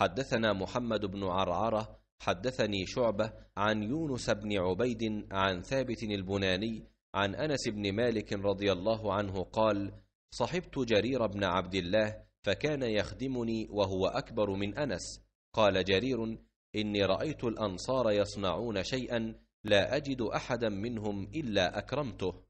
حدثنا محمد بن عرعره حدثني شعبه عن يونس بن عبيد عن ثابت البناني عن انس بن مالك رضي الله عنه قال صحبت جرير بن عبد الله فكان يخدمني وهو اكبر من انس قال جرير اني رايت الانصار يصنعون شيئا لا اجد احدا منهم الا اكرمته